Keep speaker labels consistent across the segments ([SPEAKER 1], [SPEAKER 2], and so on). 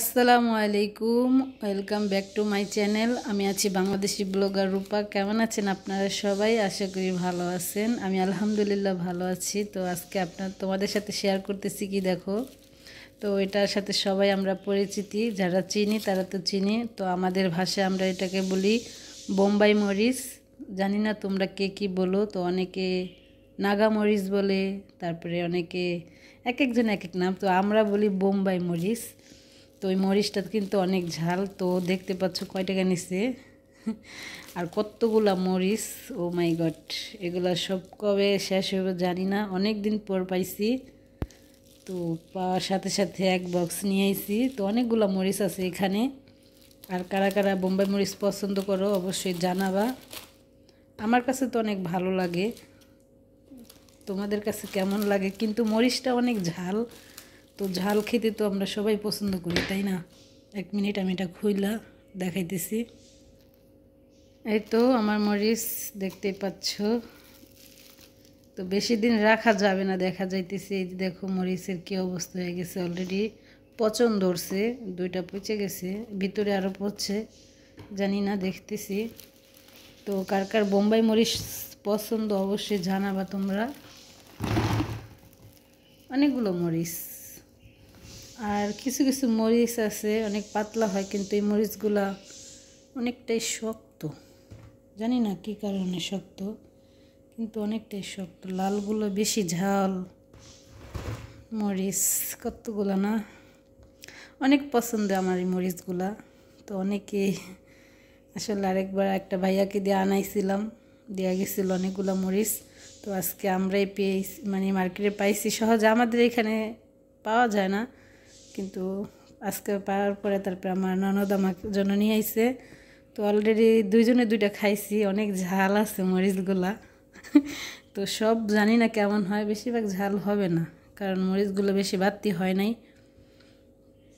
[SPEAKER 1] আসসালামু আলাইকুম welcome back to my channel আমি আছি বাংলাদেশি ব্লগার রূপা কেমন আছেন আপনারা সবাই আশা করি ভালো আছেন আমি আলহামদুলিল্লাহ ভালো আছি তো আজকে আপনার তোমাদের সাথে শেয়ার করতেছি কি দেখো তো এটার সাথে সবাই আমরা পরিচিতি যারা চিনি তারা তো চিনি তো আমাদের ভাষায় আমরা এটাকে বলি বোম্বাই মরিচ জানি না তোমরা কে কি বলো তো অনেকে নাগা মরিচ বলে তারপরে অনেকে এক একজন এক এক নাম তো আমরা বলি বোম্বাই মরিচ তো ওই মরিচটা কিন্তু অনেক ঝাল তো দেখতে পাচ্ছ কয় টাকা নিছে আর কতগুলা মরিচ ও মাই গড এগুলা সব কবে শেষ হবে জানি না অনেক দিন পর পাইছি তো পাওয়ার সাথে সাথে এক বক্স নিয়ে আইছি তো অনেকগুলো মরিচ আছে এখানে আর কারা কারা বোম্বাই মরিচ পছন্দ করো অবশ্যই জানাবা আমার কাছে তো অনেক ভালো লাগে তোমাদের কাছে কেমন লাগে কিন্তু মরিচটা অনেক ঝাল তো ঝাল খেতে তো আমরা সবাই পছন্দ করি তাই না এক মিনিট আমি এটা খুইলা দেখাইতেছি এই তো আমার মরিচ দেখতে পাচ্ছ তো বেশি দিন রাখা যাবে না দেখা যাইতেছে এই যে দেখো মরিচের কী অবস্থা হয়ে গেছে অলরেডি পচন ধরছে দুইটা পচে গেছে ভিতরে আরও পচছে জানি না দেখতেছি তো কার কার বোম্বাই মরিচ পছন্দ অবশ্যই জানাবা তোমরা অনেকগুলো মরিচ আর কিছু কিছু মরিচ আছে অনেক পাতলা হয় কিন্তু এই মরিচগুলা অনেকটাই শক্ত জানি না কি কারণে শক্ত কিন্তু অনেকটাই শক্ত লালগুলো বেশি ঝাল মরিচ কতগুলো না অনেক পছন্দ আমার এই মরিচগুলা তো অনেকে আসলে আরেকবার একটা ভাইয়াকে দিয়ে আনাইছিলাম দেওয়া গেছিল অনেকগুলো মরিচ তো আজকে আমরাই পেয়েছি মানে মার্কেটে পাইছি সহজে আমাদের এখানে পাওয়া যায় না কিন্তু আজকে পাওয়ার পরে তারপরে আমার ননদ আমার জন্য নিয়ে আইসে তো অলরেডি দুইজনে দুইটা খাইছি অনেক ঝাল আছে মরিচগুলা তো সব জানি না কেমন হয় বেশিরভাগ ঝাল হবে না কারণ মরিচগুলো বেশি বাড়তি হয় নাই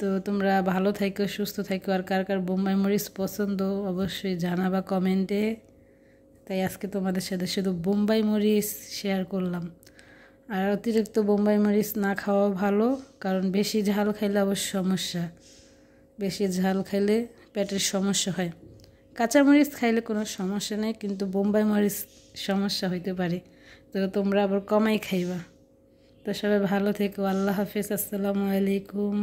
[SPEAKER 1] তো তোমরা ভালো থাকো সুস্থ থাকো আর কার কার বোম্বাই মরিচ পছন্দ অবশ্যই জানাবা কমেন্টে তাই আজকে তোমাদের সাথে শুধু বোম্বাই মরিচ শেয়ার করলাম আর অতিরিক্ত বোম্বাই মরিচ না খাওয়া ভালো কারণ বেশি ঝাল খাইলে অবশ্য সমস্যা বেশি ঝাল খাইলে পেটের সমস্যা হয় কাঁচা মরিচ খাইলে কোনো সমস্যা নেই কিন্তু বোম্বাই মরিচ সমস্যা হইতে পারে তো তোমরা আবার কমাই খাইবা তো সবাই ভালো থেকো আল্লাহ হাফিজ আসসালামু আলাইকুম